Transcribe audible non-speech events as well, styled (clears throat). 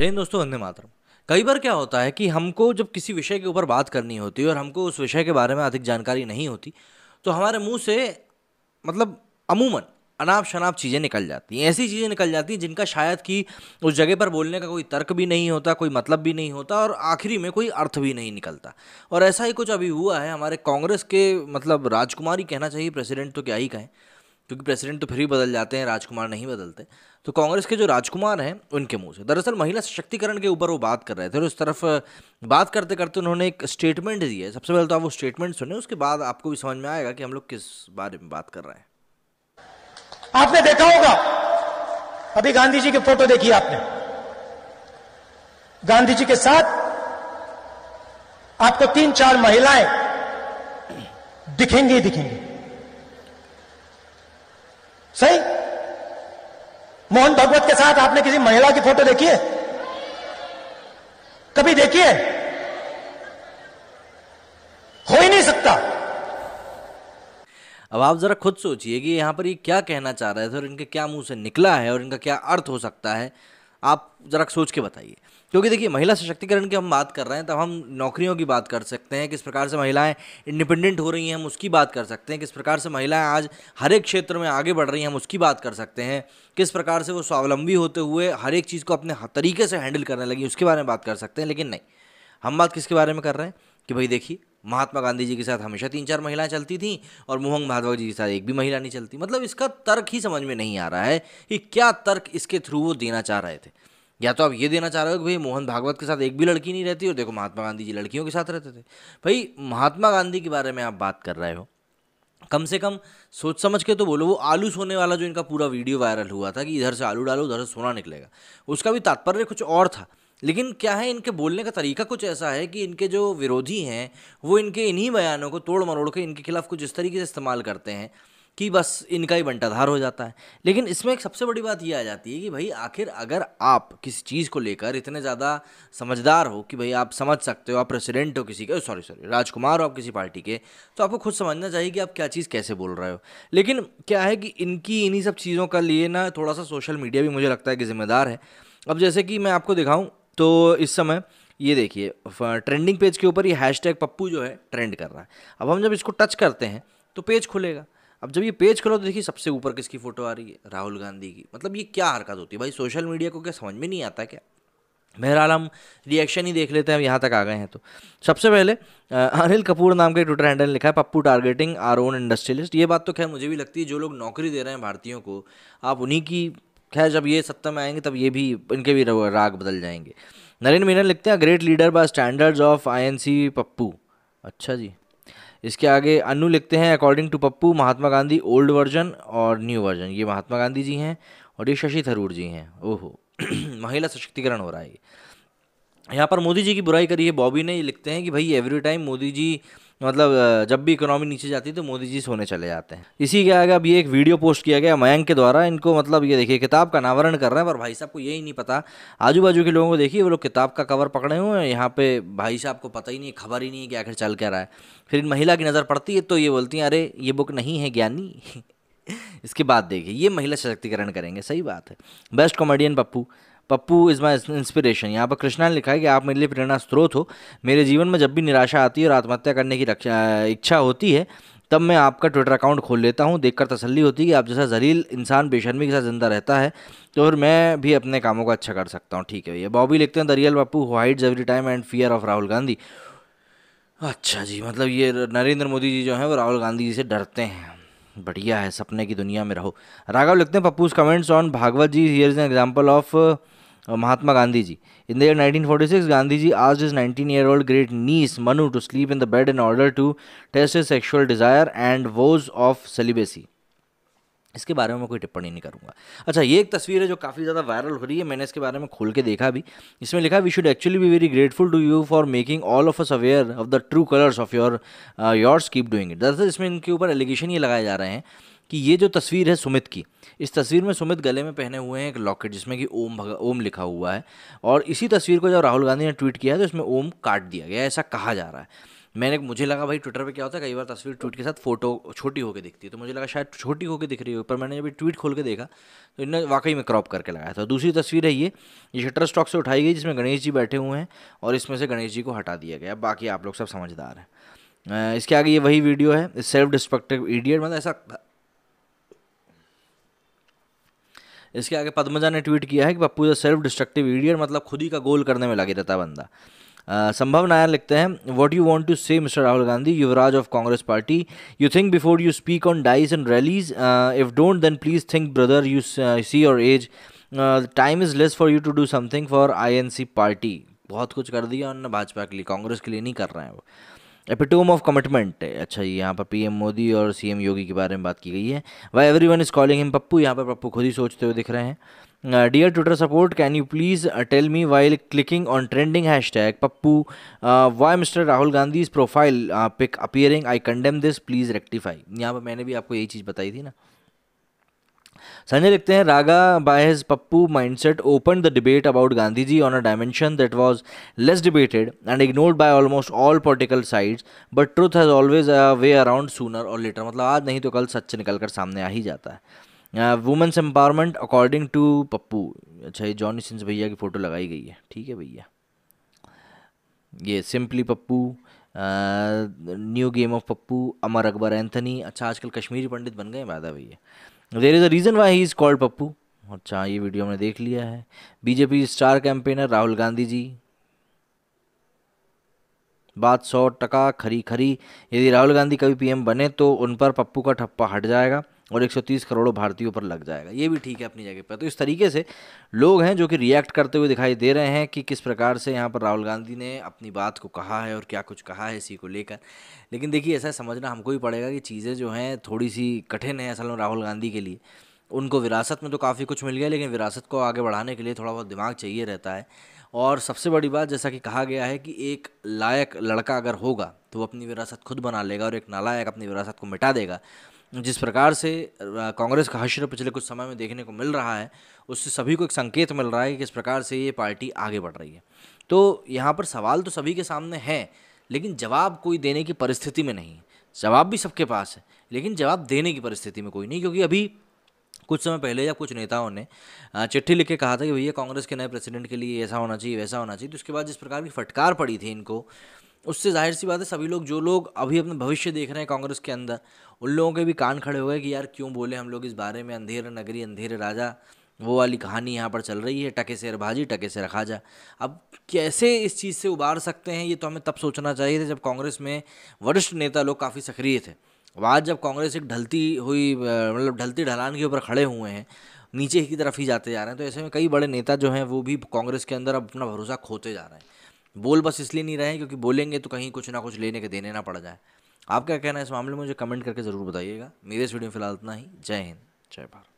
जय हिंद दोस्तों वंदे मातरम कई बार क्या होता है कि हमको जब किसी विषय के ऊपर बात करनी होती है और हमको उस विषय के बारे में अधिक जानकारी नहीं होती तो हमारे मुंह से मतलब अमूमन अनाप शनाप चीज़ें निकल जाती हैं ऐसी चीज़ें निकल जाती हैं जिनका शायद कि उस जगह पर बोलने का कोई तर्क भी नहीं होता कोई मतलब भी नहीं होता और आखिरी में कोई अर्थ भी नहीं निकलता और ऐसा ही कुछ अभी हुआ है हमारे कांग्रेस के मतलब राजकुमारी कहना चाहिए प्रेसिडेंट तो क्या ही कहें क्योंकि प्रेसिडेंट तो फिर भी बदल जाते हैं राजकुमार नहीं बदलते तो कांग्रेस के जो राजकुमार हैं उनके मुंह से दरअसल महिला सशक्तिकरण के ऊपर वो बात कर रहे थे और उस तरफ बात करते करते उन्होंने एक स्टेटमेंट दिया है सबसे पहले तो आप वो स्टेटमेंट सुने उसके बाद आपको भी समझ में आएगा कि हम लोग किस बारे में बात कर रहे हैं आपने देखा होगा अभी गांधी जी की फोटो देखी आपने गांधी जी के साथ आपको तीन चार महिलाएं दिखेंगी दिखेंगी सही मोहन भगवत के साथ आपने किसी महिला की फोटो देखी है कभी देखी है हो ही नहीं सकता अब आप जरा खुद सोचिए कि यहां पर ये क्या कहना चाह रहे थे और इनके क्या मुंह से निकला है और इनका क्या अर्थ हो सकता है आप ज़रा सोच के बताइए क्योंकि देखिए महिला सशक्तिकरण की हम बात कर रहे हैं तब हम नौकरियों की बात कर सकते हैं किस प्रकार से महिलाएं इंडिपेंडेंट हो रही हैं हम उसकी बात कर सकते हैं किस प्रकार से महिलाएं आज हर एक क्षेत्र में आगे बढ़ रही हैं हम उसकी बात कर सकते हैं किस प्रकार से वो स्वावलंबी होते हुए हर एक चीज़ को अपने तरीके से हैंडल करने लगी उसके बारे में बात कर सकते हैं लेकिन नहीं हम बात किसके बारे में कर रहे हैं कि भाई देखिए महात्मा गांधी जी के साथ हमेशा तीन चार महिलाएं चलती थीं और मोहन भादवा जी के साथ एक भी महिला नहीं चलती मतलब इसका तर्क ही समझ में नहीं आ रहा है कि क्या तर्क इसके थ्रू वो देना चाह रहे थे या तो आप ये देना चाह रहे हो कि भाई मोहन भागवत के साथ एक भी लड़की नहीं रहती और देखो महात्मा गांधी जी लड़कियों के साथ रहते थे भाई महात्मा गांधी के बारे में आप बात कर रहे हो कम से कम सोच समझ के तो बोलो वो आलू सोने वाला जो इनका पूरा वीडियो वायरल हुआ था कि इधर से आलू डालो उधर से सोना निकलेगा उसका भी तात्पर्य कुछ और था लेकिन क्या है इनके बोलने का तरीका कुछ ऐसा है कि इनके जो विरोधी हैं वो इनके इन्हीं बयानों को तोड़ मरोड़ के इनके खिलाफ कुछ इस तरीके से इस्तेमाल करते हैं कि बस इनका ही बंटाधार हो जाता है लेकिन इसमें एक सबसे बड़ी बात ये आ जाती है कि भाई आखिर अगर आप किसी चीज़ को लेकर इतने ज़्यादा समझदार हो कि भाई आप समझ सकते हो आप प्रेसिडेंट हो किसी के सॉरी सॉरी राजकुमार हो आप किसी पार्टी के तो आपको खुद समझना चाहिए कि आप क्या चीज़ कैसे बोल रहे हो लेकिन क्या है कि इनकी इन्हीं सब चीज़ों का लिए ना थोड़ा सा सोशल मीडिया भी मुझे लगता है कि जिम्मेदार है अब जैसे कि मैं आपको दिखाऊँ तो इस समय ये देखिए ट्रेंडिंग पेज के ऊपर ये हैश पप्पू जो है ट्रेंड कर रहा है अब हम जब इसको टच करते हैं तो पेज खुलेगा अब जब ये पेज खोलो तो देखिए सबसे ऊपर किसकी फ़ोटो आ रही है राहुल गांधी की मतलब ये क्या हरकत होती है भाई सोशल मीडिया को क्या समझ में नहीं आता क्या बहरहाल हम रिएक्शन ही देख लेते हैं यहाँ तक आ गए हैं तो सबसे पहले अनिल कपूर नाम के ट्विटर हैंडल लिखा है Pappu targeting our own industrialist ये बात तो खैर मुझे भी लगती है जो लोग नौकरी दे रहे हैं भारतीयों को आप उन्हीं की खैर जब ये सत्ता में आएंगे तब ये भी इनके भी राग बदल जाएंगे नरेंद्र मीना लिखते हैं great leader by standards of INC Pappu अच्छा जी इसके आगे अनु लिखते हैं according to Pappu Mahatma Gandhi old version और न्यू वर्जन ये महात्मा गांधी जी हैं और ये शशि थरूर जी हैं ओहो (clears throat) महिला सशक्तिकरण हो रहा है यहाँ पर मोदी जी की बुराई करी है बॉबी ने ये लिखते हैं कि भाई एवरी टाइम मोदी जी मतलब जब भी इकोनॉमी नीचे जाती है तो मोदी जी सोने चले जाते हैं इसी के आगे अभी एक वीडियो पोस्ट किया गया मयंक के द्वारा इनको मतलब ये देखिए किताब का अनावरण कर रहे हैं पर भाई साहब को यही नहीं पता आजू बाजू के लोगों को देखिए वो लोग किताब का कवर पकड़े हुए हैं यहाँ पे भाई साहब को पता ही नहीं खबर ही नहीं है कि आखिर चल कह रहा है फिर इन महिला की नज़र पड़ती है तो ये बोलती हैं अरे ये बुक नहीं है ज्ञानी (laughs) इसके बाद देखिए ये महिला सशक्तिकरण करेंगे सही बात है best comedian Pappu Pappu is my inspiration यहाँ पर कृष्णा ने लिखा है कि आप मेरे लिए प्रेरणा स्रोत हो मेरे जीवन में जब भी निराशा आती है और आत्महत्या करने की रक्षा इच्छा होती है तब मैं आपका ट्विटर अकाउंट खोल लेता हूँ देखकर तसल्ली होती है कि आप जैसा जहरील इंसान बेशर्मी के साथ ज़िंदा रहता है तो फिर मैं भी अपने कामों को अच्छा कर सकता हूँ ठीक है भैया बॉबी लिखते हैं the real Pappu hates every time and fear of Rahul Gandhi अच्छा जी मतलब ये नरेंद्र मोदी जी जो हैं वो राहुल गांधी जी से डरते हैं बढ़िया है सपने की दुनिया में रहो राघव लिखते हैं पप्पूज comments on Bhagavat ji here is an example of Mahatma Gandhi ji. In nineteen forty 1946, Gandhi जी आज is 19 year old great gneiss Manu to sleep in the bed in order to test is sexual desire and was of celibacy इसके बारे में मैं कोई टिप्पणी नहीं करूँगा अच्छा ये एक तस्वीर है जो काफ़ी ज़्यादा वायरल हो रही है मैंने इसके बारे में खोल के देखा भी इसमें लिखा we should actually be very grateful to you for making all of us aware of the true colours of your yours keep doing it दरअसल इसमें इनके ऊपर एलिगेशन ये लगाए जा रहे हैं कि ये जो तस्वीर है सुमित की इस तस्वीर में सुमित गले में पहने हुए हैं एक लॉकेट जिसमें कि ओम भगा ओम लिखा हुआ है और इसी तस्वीर को जब राहुल गांधी ने ट्वीट किया है तो इसमें ओम काट दिया गया ऐसा कहा जा रहा है मैंने मुझे लगा भाई ट्विटर पे क्या होता है कई बार तस्वीर ट्वीट के साथ फोटो छोटी होकर दिखती है तो मुझे लगा शायद छोटी होकर दिख रही हो पर मैंने जब ट्वीट खोल के देखा तो इन्हें वाकई में क्रॉप करके लगाया था दूसरी तस्वीर है ये ये शटर स्टॉक से उठाई गई जिसमें गणेश जी बैठे हुए हैं और इसमें से गणेश जी को हटा दिया गया बाकी आप लोग सब समझदार हैं इसके आगे ये वही वीडियो है सेल्फ डिस्ट्रक्टिव इडियट मतलब ऐसा इसके आगे पद्मजा ने ट्वीट किया है कि Pappu is self destructive idea मतलब खुद ही का गोल करने में लगे रहता बंदा संभव नायर लिखते हैं what you want to say mister Rahul Gandhi yuvraj of Congress party you think before you speak on dais and rallies if don't then please think brother you see your age time is less for you to do something for I N C party बहुत कुछ कर दिया और भाजपा के लिए कांग्रेस के लिए नहीं कर रहे हैं वो एपिटोम ऑफ कमिटमेंट अच्छा ये यहाँ पर पीएम मोदी और सीएम योगी के बारे में बात की गई है why everyone is calling him Pappu यहाँ पर पप्पू खुद ही सोचते हुए दिख रहे हैं dear Twitter support can you please tell me while clicking on trending hashtag Pappu why mister Rahul Gandhi is profile pic appearing I condemn this please rectify यहाँ पर मैंने भी आपको यही चीज़ बताई थी ना संजय लिखते हैं RaGa by his Pappu mindset open the debate about Gandhi ji on a dimension that was less debated and ignored by almost all political sides but truth has always a way around sooner or later मतलब आज नहीं तो कल सच निकल कर सामने आ ही जाता है women's empowerment according to Pappu अच्छा ये जॉन सिंस भैया की फ़ोटो लगाई गई है ठीक है भैया ये simply Pappu new game of Pappu Amar Akbar Anthony अच्छा आजकल कश्मीरी पंडित बन गए भैया there is a reason why he is called Pappu अच्छा ये वीडियो हमने देख लिया है BJP star campaigner Rahul Gandhi ji बात सौ टका खरी खरी यदि राहुल गांधी कभी पीएम बने तो उन पर पप्पू का ठप्पा हट जाएगा और 130 करोड़ों भारतीयों पर लग जाएगा ये भी ठीक है अपनी जगह पर तो इस तरीके से लोग हैं जो कि रिएक्ट करते हुए दिखाई दे रहे हैं कि किस प्रकार से यहाँ पर राहुल गांधी ने अपनी बात को कहा है और क्या कुछ कहा है इसी को लेकर लेकिन देखिए ऐसा समझना हमको भी पड़ेगा कि चीज़ें जो हैं थोड़ी सी कठिन हैं असल में राहुल गांधी के लिए उनको विरासत में तो काफ़ी कुछ मिल गया लेकिन विरासत को आगे बढ़ाने के लिए थोड़ा बहुत दिमाग चाहिए रहता है और सबसे बड़ी बात जैसा कि कहा गया है कि एक लायक लड़का अगर होगा तो वो अपनी विरासत खुद बना लेगा और एक नालायक अपनी विरासत को मिटा देगा जिस प्रकार से कांग्रेस का हश्र पिछले कुछ समय में देखने को मिल रहा है उससे सभी को एक संकेत मिल रहा है कि किस प्रकार से ये पार्टी आगे बढ़ रही है तो यहाँ पर सवाल तो सभी के सामने है लेकिन जवाब कोई देने की परिस्थिति में नहीं जवाब भी सबके पास है लेकिन जवाब देने की परिस्थिति में कोई नहीं क्योंकि अभी कुछ समय पहले या कुछ नेताओं ने चिट्ठी लिख के कहा था कि भैया कांग्रेस के नए प्रेसिडेंट के लिए ऐसा होना चाहिए वैसा होना चाहिए तो उसके बाद जिस प्रकार की फटकार पड़ी थी इनको उससे जाहिर सी बात है सभी लोग जो लोग अभी अपना भविष्य देख रहे हैं कांग्रेस के अंदर उन लोगों के भी कान खड़े हो गए कि यार क्यों बोले हम लोग इस बारे में अंधेरे नगरी अंधेरे राजा वो वाली कहानी यहाँ पर चल रही है टके से भाजी टके से रखा जा अब कैसे इस चीज़ से उबार सकते हैं ये तो हमें तब सोचना चाहिए था जब कांग्रेस में वरिष्ठ नेता लोग काफ़ी सक्रिय थे अब आज जब कांग्रेस एक ढलती हुई मतलब ढलती ढलान के ऊपर खड़े हुए हैं नीचे की तरफ ही जाते जा रहे हैं तो ऐसे में कई बड़े नेता जो हैं वो भी कांग्रेस के अंदर अपना भरोसा खोते जा रहे हैं बोल बस इसलिए नहीं रहे हैं क्योंकि बोलेंगे तो कहीं कुछ ना कुछ लेने के देने ना पड़ जाए आप क्या कहना है इस मामले में मुझे कमेंट करके ज़रूर बताइएगा मेरे इस वीडियो में फिलहाल इतना ही जय हिंद जय भारत